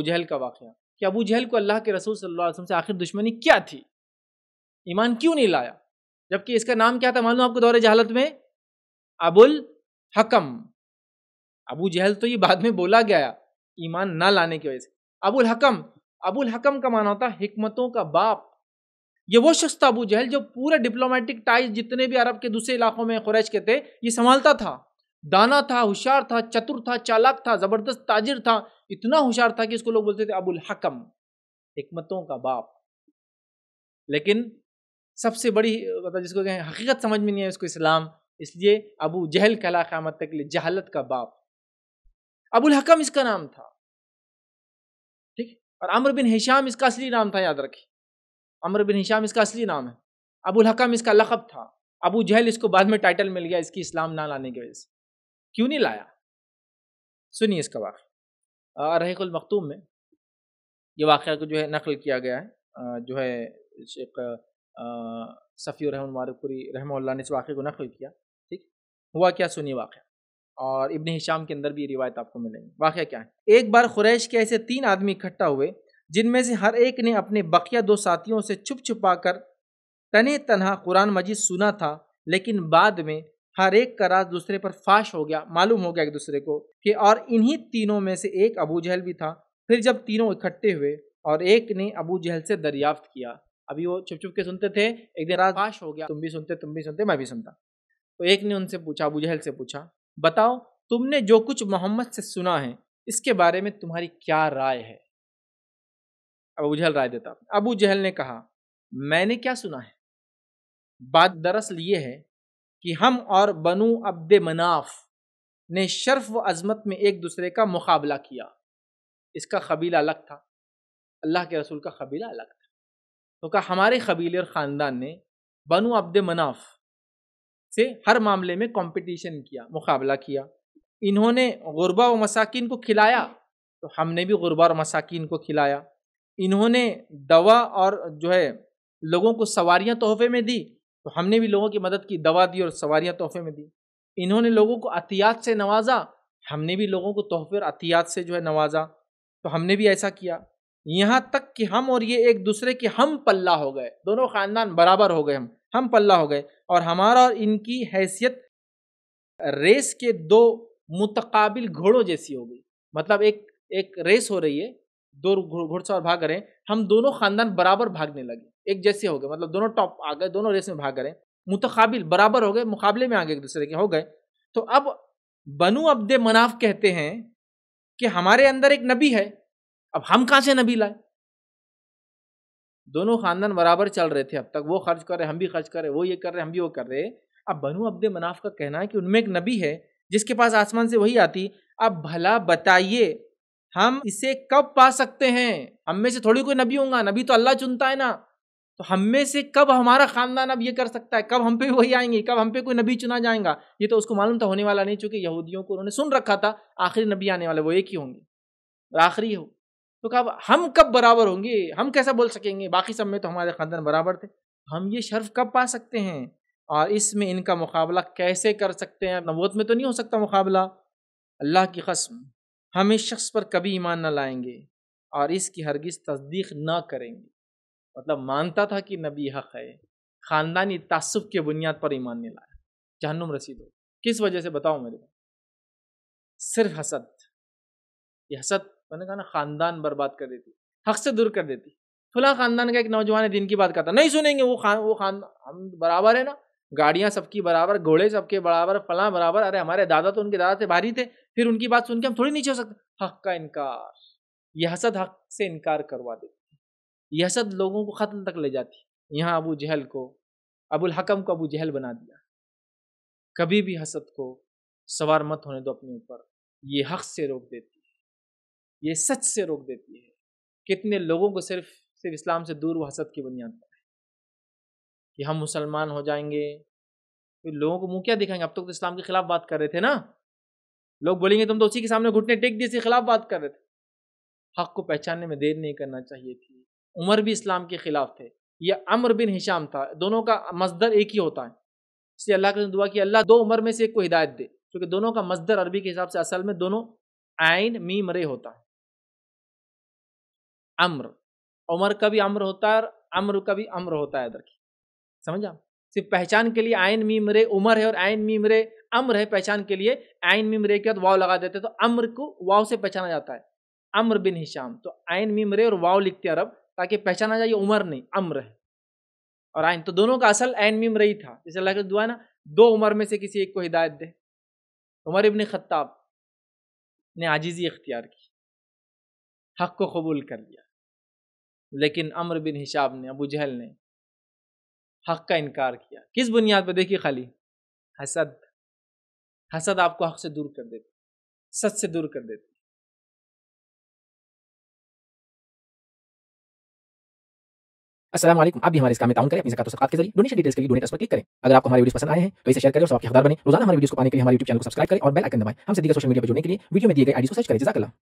अबू जहल का वाक़ कि अबू जहल को अल्लाह के रसूल सल्लल्लाहु अलैहि वसल्लम से आखिर दुश्मनी क्या थी ईमान क्यों नहीं लाया जबकि इसका नाम क्या था मालूम आपको दौरे जहालत में अबुल हकम अबू जहल तो ये बाद में बोला गया ईमान ना लाने की वजह से अबुल हकम अबुल हकम का माना होता है हमतों का बाप ये वो शख्स था अबू जहल जो पूरा डिप्लोमेटिक टाइज जितने भी अरब के दूसरे इलाकों में खुरैश के थे ये संभालता था दाना था होशियार था चतुर था चालाक था जबरदस्त ताजिर था इतना होशियार था कि इसको लोग बोलते थे अबुल हकम हमतों का बाप लेकिन सबसे बड़ी मतलब जिसको कहें हकीकत समझ में नहीं है उसको इस्लाम इसलिए अबू जहल कहला क्यामत तक लिए जहालत का बाप अबुल हकम इसका नाम था ठीक और अमर बिन हिशाम इसका असली नाम था याद रखिए अमर बिन हिशाम इसका असली नाम है अबुल हकम इसका लकब था अबू जहल इसको बाद में टाइटल मिल गया इसकी इस्लाम ना लाने की वजह से क्यों नहीं लाया सुनिए इसका वाक़ रहीकुल मखतूम में ये वाक़ को जो है नकल किया गया है जो है शेख सफ़ी रहमारपुरी रहम ने इस वाक़े को नकल किया ठीक हुआ क्या सुनिए वाक़ और इबन हिशाम के अंदर भी रिवायत आपको मिलेंगी वाक़ क्या है एक बार कुरैश के ऐसे तीन आदमी इकट्ठा हुए जिनमें से हर एक ने अपने बकिया दो साथियों से छुप छुपा कर तने तनहा कुरान मजीद सुना था लेकिन बाद में हर एक का राज दूसरे पर फाश हो गया मालूम हो गया एक दूसरे को कि और इन्हीं तीनों में से एक अबू जहल भी था फिर जब तीनों इकट्ठे हुए और एक ने अबू जहल से दरियाफ्त किया अभी वो चुप चुप के सुनते थे एक दिन राज फाश हो गया तुम भी सुनते तुम भी सुनते मैं भी सुनता तो एक ने उनसे पूछा अबू जहल से पूछा बताओ तुमने जो कुछ मोहम्मद से सुना है इसके बारे में तुम्हारी क्या राय है अबू जहल राय देता अबू जहल ने कहा मैंने क्या सुना है बात दरअसल ये है कि हम और बनु अब्द मनाफ ने शर्फ व अजमत में एक दूसरे का मुकाबला किया इसका कबीला अलग था अल्लाह के रसूल का कबीला अलग था तो कहा हमारे कबीले और ख़ानदान ने बनु अब्द मनाफ से हर मामले में कंपटीशन किया मुकाबला किया इन्होंने गुरबा व मसाकिन को खिलाया तो हमने भी गुरबा और मसाकिन को खिलाया इन्होंने दवा और जो है लोगों को सवारियाँ तोहफे में दी तो हमने भी लोगों की मदद की दवा दी और सवारियाँ तोहफे में दी इन्होंने लोगों को अतियात से नवाजा हमने भी लोगों को तोहफे और अतियात से जो है नवाजा तो हमने भी ऐसा किया यहाँ तक कि हम और ये एक दूसरे के हम पल्ला हो गए दोनों खानदान बराबर हो गए हम हम पल्ला हो गए और हमारा और इनकी हैसियत रेस के दो मुतकाबिल घोड़ों जैसी हो गई मतलब एक एक रेस हो रही है दो घुड़सवार भाग रहे हम दोनों खानदान बराबर भागने लगे एक जैसे हो गए मतलब दोनों टॉप आ गए दोनों रेस में भाग रहे मुतकबिल मुतकाबिल बराबर हो गए मुकाबले में आ गए एक दूसरे के हो गए तो अब बनु अब्दे मनाफ कहते हैं कि हमारे अंदर एक नबी है अब हम कहाँ से नबी लाए दोनों खानदान बराबर चल रहे थे अब तक वो खर्च कर रहे हम भी खर्च कर रहे वो ये कर रहे हम भी वो कर रहे अब बनु अब्दे मनाफ का कहना है कि उनमें एक नबी है जिसके पास आसमान से वही आती अब भला बताइए हम इसे कब पा सकते हैं हम में से थोड़ी कोई नबी होगा नबी तो अल्लाह चुनता है ना तो हम में से कब हमारा खानदान अब ये कर सकता है कब हम पे वही आएंगे कब हम पे कोई नबी चुना जाएगा ये तो उसको मालूम था होने वाला नहीं चूंकि यहूदियों को उन्होंने सुन रखा था आखिरी नबी आने वाले वो एक ही होंगे और आखिरी हो तो कब हम कब बराबर होंगे हम कैसा बोल सकेंगे बाकी सब में तो हमारे खानदान बराबर थे हम ये शर्फ कब पा सकते हैं और इसमें इनका मुकाबला कैसे कर सकते हैं नबूत में तो नहीं हो सकता मुकाबला अल्लाह की कसम हम इस शख्स पर कभी ईमान न लाएंगे और इसकी हरगिज़ तस्दीक न करेंगे मतलब मानता था कि नबी हक है ख़ानदानी तसब के बुनियाद पर ईमान नहीं लाया जहनुम रसीद हो किस वजह से बताओ मेरे को सिर्फ हसद ये हसद मैंने कहा ना ख़ानदान बर्बाद कर देती हक से दूर कर देती फुला ख़ानदान का एक नौजवान दिन की बात करता नहीं सुनेंगे वो खान वो खान हम बराबर है ना गाड़ियाँ सबकी बराबर घोड़े सबके बराबर फलां बराबर अरे हमारे दादा तो उनके दादा से भारी थे फिर उनकी बात सुन के हम थोड़ी नीचे हो सकते हक का इनकार यह हसद हक से इनकार करवा देती है यह हसद लोगों को खत्म तक ले जाती है यहाँ अबू जहल को अबुल हकम को अबू जहल बना दिया कभी भी हसद को सवार मत होने दो अपने ऊपर ये हक से रोक देती है ये सच से रोक देती है कितने लोगों को सिर्फ सिर्फ इस्लाम से दूर व हसद की बुनियाद पर कि हम मुसलमान हो जाएंगे तो लोगों को मुंह क्या दिखाएंगे अब तक तो इस्लाम के खिलाफ बात कर रहे थे ना लोग बोलेंगे तुम तो उसी के सामने घुटने टेक दिए इसके खिलाफ बात कर रहे थे हक को पहचानने में देर नहीं करना चाहिए थी उमर भी इस्लाम के खिलाफ थे यह अमर बिन हिशाम था दोनों का मजदर एक ही होता है इसलिए अल्लाह के दुआ कि अल्लाह दो उम्र में से एक को हिदायत दे क्योंकि दोनों का मजदर अरबी के हिसाब से असल में दोनों आयन मी मरे होता है अम्र उमर का भी अम्र होता है और अम्र का भी अम्र होता है इधर की समझा सिर्फ पहचान के लिए आयन मीम रे उमर है और आयन मीम रे अम्र है पहचान के लिए आयन मीम रे के बाद वाव लगा देते तो अम्र को वाव से पहचाना जाता है अम्र बिन हिशाम तो आयन मीम रे और वाव लिखते अरब ताकि पहचाना जाए उमर नहीं अम्र है और आयन तो दोनों का असल आयन मीम रही था जैसे अल्लाह दुआ ना दो उमर में से किसी एक को हिदायत दे उमर इबन खत्ताब ने आजीजी इख्तियार की हक को कबूल कर लिया लेकिन अम्र बिन हिशाब ने अबू जहल ने हक का इनकार किया किस बुनियाद पर देखिए खाली हसद हसद आपको हक से दूर कर देती सच से दूर कर देती असलम आप भी हमारे इस काम में ताउन करें अपनी जकातों सकात के जरिए डोनेशन डिटेल्स के लिए डोनेट पर क्लिक करें अगर आपको हमारी वीडियो पसंद आए हैं तो इसे शेयर करें और सबके हकदार बने रोजाना हमारे वीडियो को पाने के लिए हमारे यूट्यूब चैनल को सब्सक्राइब करें और बेल आइकन दबाएं हमसे दीगर सोशल मीडिया पर जुड़ने के लिए वीडियो में दिए गए आईडी को सर्च करें जजाकला